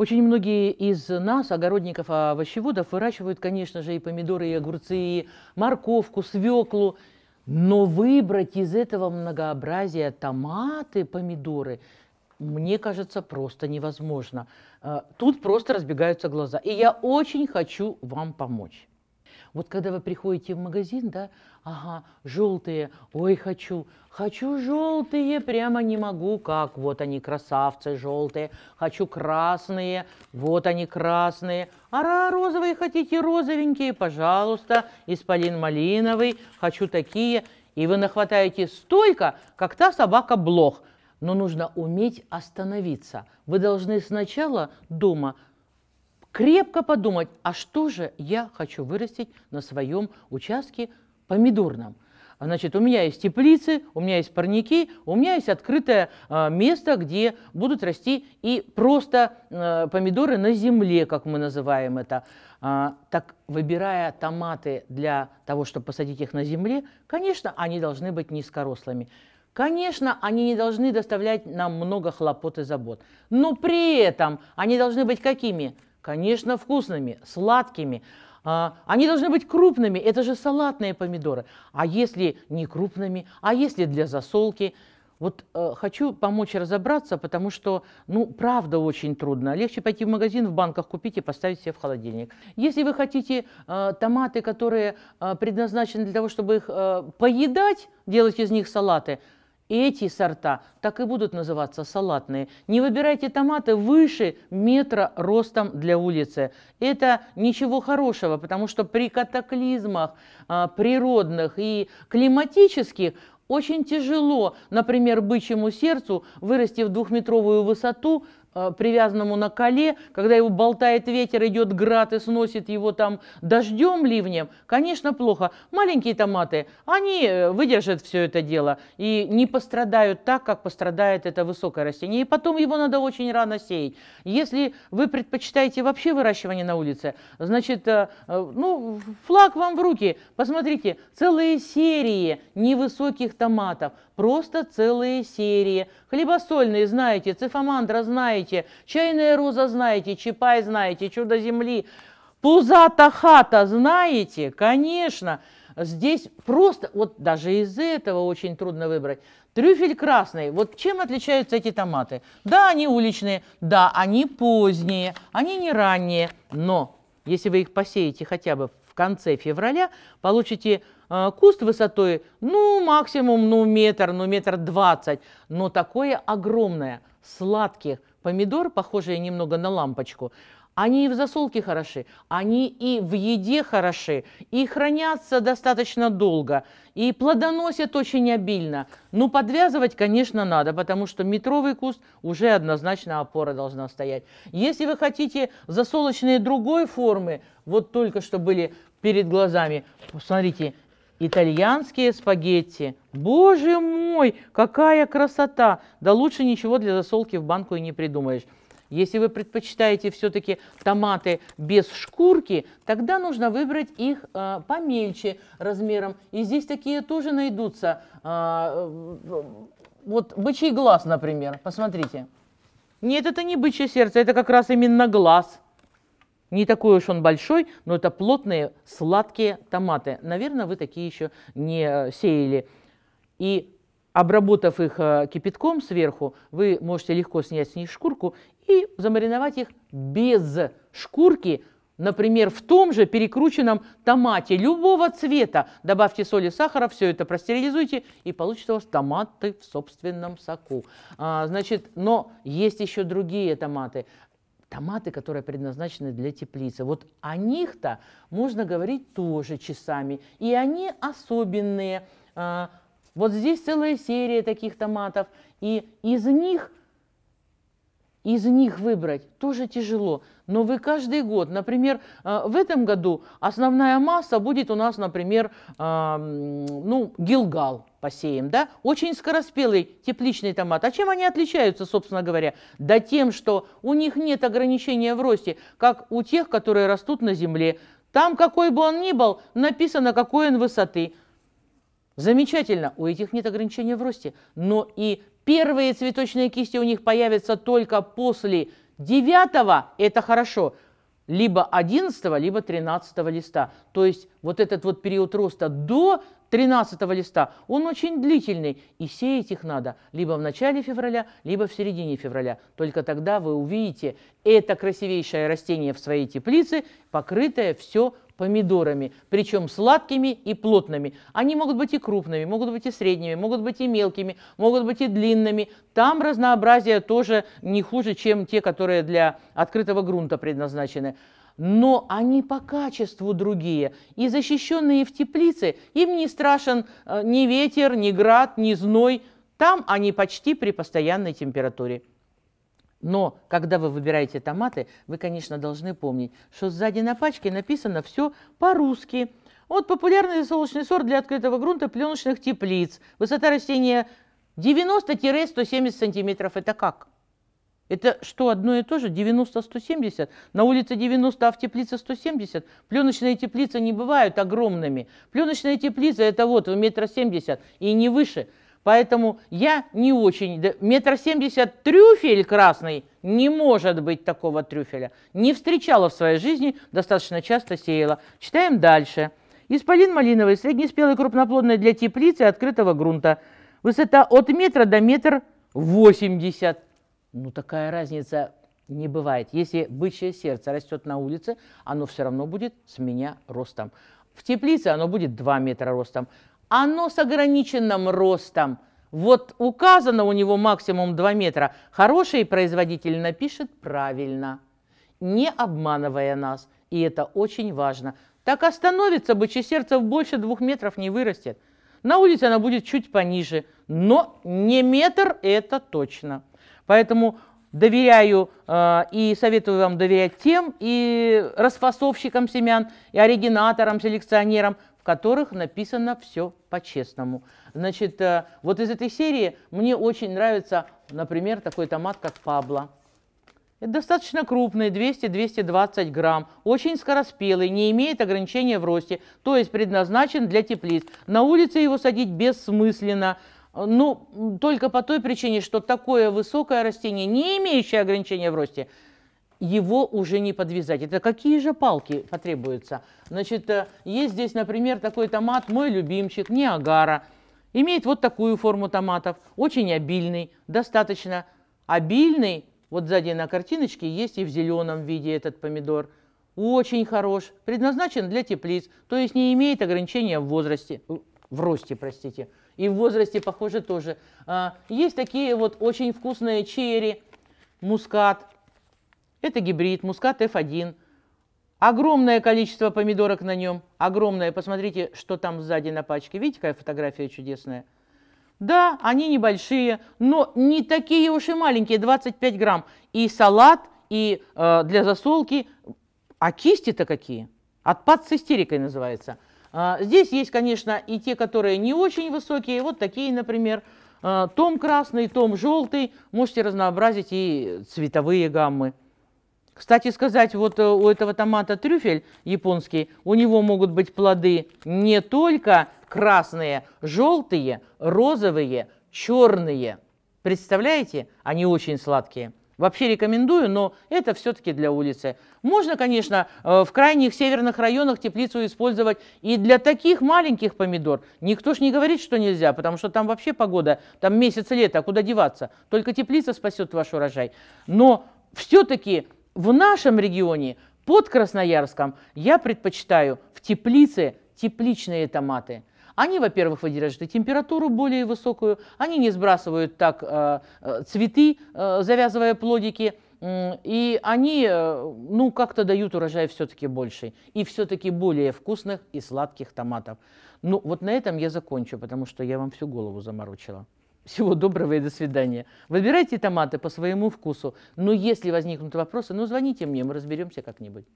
Очень многие из нас, огородников, а, овощеводов, выращивают, конечно же, и помидоры, и огурцы, и морковку, свеклу. Но выбрать из этого многообразия томаты, помидоры, мне кажется, просто невозможно. А, тут просто разбегаются глаза. И я очень хочу вам помочь. Вот когда вы приходите в магазин, да, ага, желтые, ой, хочу, хочу желтые, прямо не могу, как, вот они красавцы желтые, хочу красные, вот они красные, ара, розовые хотите, розовенькие, пожалуйста, исполин малиновый, хочу такие, и вы нахватаете столько, как та собака блох, но нужно уметь остановиться. Вы должны сначала дома крепко подумать, а что же я хочу вырастить на своем участке помидорном. Значит, у меня есть теплицы, у меня есть парники, у меня есть открытое э, место, где будут расти и просто э, помидоры на земле, как мы называем это. А, так, выбирая томаты для того, чтобы посадить их на земле, конечно, они должны быть низкорослыми. Конечно, они не должны доставлять нам много хлопот и забот. Но при этом они должны быть какими? – Конечно, вкусными, сладкими. А, они должны быть крупными, это же салатные помидоры. А если не крупными, а если для засолки? Вот э, хочу помочь разобраться, потому что, ну, правда очень трудно. Легче пойти в магазин, в банках купить и поставить себе в холодильник. Если вы хотите э, томаты, которые э, предназначены для того, чтобы их э, поедать, делать из них салаты – эти сорта так и будут называться салатные. Не выбирайте томаты выше метра ростом для улицы. Это ничего хорошего, потому что при катаклизмах а, природных и климатических очень тяжело, например, бычьему сердцу вырасти в двухметровую высоту Э, привязанному на коле, когда его болтает ветер, идет град и сносит его там дождем, ливнем, конечно, плохо. Маленькие томаты, они э, выдержат все это дело и не пострадают так, как пострадает это высокое растение. И потом его надо очень рано сеять. Если вы предпочитаете вообще выращивание на улице, значит, э, ну, флаг вам в руки. Посмотрите, целые серии невысоких томатов, просто целые серии. Хлебосольные, знаете, цифамандра, знаете, знаете, чайная роза знаете, Чапай знаете, чудо земли, пузата хата знаете, конечно. Здесь просто, вот даже из этого очень трудно выбрать. Трюфель красный. Вот чем отличаются эти томаты? Да, они уличные, да, они поздние, они не ранние, но если вы их посеете хотя бы в конце февраля, получите э, куст высотой, ну, максимум, ну, метр, ну, метр двадцать, но такое огромное, сладких, помидор, похожие немного на лампочку, они и в засолке хороши, они и в еде хороши, и хранятся достаточно долго, и плодоносят очень обильно. Но ну, подвязывать, конечно, надо, потому что метровый куст уже однозначно опора должна стоять. Если вы хотите засолочные другой формы, вот только что были перед глазами, посмотрите, Итальянские спагетти. Боже мой, какая красота! Да лучше ничего для засолки в банку и не придумаешь. Если вы предпочитаете все-таки томаты без шкурки, тогда нужно выбрать их э, помельче размером. И здесь такие тоже найдутся. А, э, вот бычий глаз, например, посмотрите. Нет, это не бычье сердце, это как раз именно глаз. Не такой уж он большой, но это плотные сладкие томаты. Наверное, вы такие еще не э, сеяли. И обработав их э, кипятком сверху, вы можете легко снять с них шкурку и замариновать их без шкурки, например, в том же перекрученном томате любого цвета. Добавьте соли, сахара, все это простерилизуйте, и получится у вас томаты в собственном соку. А, значит, но есть еще другие томаты томаты, которые предназначены для теплицы. Вот о них-то можно говорить тоже часами. И они особенные. А, вот здесь целая серия таких томатов. И из них из них выбрать тоже тяжело. Но вы каждый год, например, э, в этом году основная масса будет у нас, например, ну, гилгал посеем, да, очень скороспелый тепличный томат. А чем они отличаются, собственно говоря? Да тем, что у них нет ограничения в росте, как у тех, которые растут на земле. Там, какой бы он ни был, написано, какой он высоты. Замечательно, у этих нет ограничения в росте, но и Первые цветочные кисти у них появятся только после 9, это хорошо, либо 11, либо 13 листа. То есть вот этот вот период роста до 13 листа, он очень длительный, и сеять их надо либо в начале февраля, либо в середине февраля. Только тогда вы увидите это красивейшее растение в своей теплице, покрытое все помидорами, причем сладкими и плотными. Они могут быть и крупными, могут быть и средними, могут быть и мелкими, могут быть и длинными. Там разнообразие тоже не хуже, чем те, которые для открытого грунта предназначены но они по качеству другие. И защищенные в теплице, им не страшен э, ни ветер, ни град, ни зной. Там они почти при постоянной температуре. Но когда вы выбираете томаты, вы, конечно, должны помнить, что сзади на пачке написано все по-русски. Вот популярный солнечный сорт для открытого грунта пленочных теплиц. Высота растения 90-170 сантиметров. Это как? Это что, одно и то же? 90-170? На улице 90, а в теплице 170? Пленочные теплицы не бывают огромными. Пленочные теплицы это вот в метр семьдесят и не выше – Поэтому я не очень... Метр семьдесят трюфель красный, не может быть такого трюфеля. Не встречала в своей жизни, достаточно часто сеяла. Читаем дальше. Исполин малиновый, среднеспелый крупноплодный для теплицы открытого грунта. Высота от метра до метр восемьдесят. Ну, такая разница не бывает. Если бычье сердце растет на улице, оно все равно будет с меня ростом. В теплице оно будет 2 метра ростом оно с ограниченным ростом. Вот указано у него максимум 2 метра. Хороший производитель напишет правильно, не обманывая нас. И это очень важно. Так остановится бычье сердце больше двух метров не вырастет. На улице она будет чуть пониже, но не метр это точно. Поэтому доверяю э, и советую вам доверять тем и расфасовщикам семян, и оригинаторам, селекционерам, которых написано все по-честному. Значит, э, вот из этой серии мне очень нравится, например, такой томат, как Пабло. Это достаточно крупный, 200-220 грамм, очень скороспелый, не имеет ограничения в росте, то есть предназначен для теплиц. На улице его садить бессмысленно, э, ну, только по той причине, что такое высокое растение, не имеющее ограничения в росте, его уже не подвязать. Это какие же палки потребуются? Значит, э, есть здесь, например, такой томат, мой любимчик, Ниагара. Имеет вот такую форму томатов, очень обильный, достаточно обильный. Вот сзади на картиночке есть и в зеленом виде этот помидор. Очень хорош, предназначен для теплиц, то есть не имеет ограничения в возрасте, э, в росте, простите. И в возрасте, похоже, тоже. А, есть такие вот очень вкусные черри, мускат, это гибрид, мускат F1. Огромное количество помидорок на нем. Огромное. Посмотрите, что там сзади на пачке. Видите, какая фотография чудесная? Да, они небольшие, но не такие уж и маленькие, 25 грамм. И салат, и э, для засолки. А кисти-то какие? Отпад с истерикой называется. Э, здесь есть, конечно, и те, которые не очень высокие. Вот такие, например, э, том красный, том желтый. Можете разнообразить и цветовые гаммы. Кстати сказать, вот э, у этого томата трюфель японский, у него могут быть плоды не только красные, желтые, розовые, черные. Представляете? Они очень сладкие. Вообще рекомендую, но это все-таки для улицы. Можно, конечно, э, в крайних северных районах теплицу использовать и для таких маленьких помидор. Никто ж не говорит, что нельзя, потому что там вообще погода, там месяц лета, а куда деваться. Только теплица спасет ваш урожай. Но все-таки в нашем регионе, под Красноярском, я предпочитаю в теплице тепличные томаты. Они, во-первых, выдерживают и температуру более высокую, они не сбрасывают так э, э цветы, э, завязывая плодики, и они, э, ну, как-то дают урожай все-таки больше. И все-таки более вкусных и сладких томатов. Ну, вот на этом я закончу, потому что я вам всю голову заморочила. Всего доброго и до свидания. Выбирайте томаты по своему вкусу. Но если возникнут вопросы, ну звоните мне, мы разберемся как-нибудь.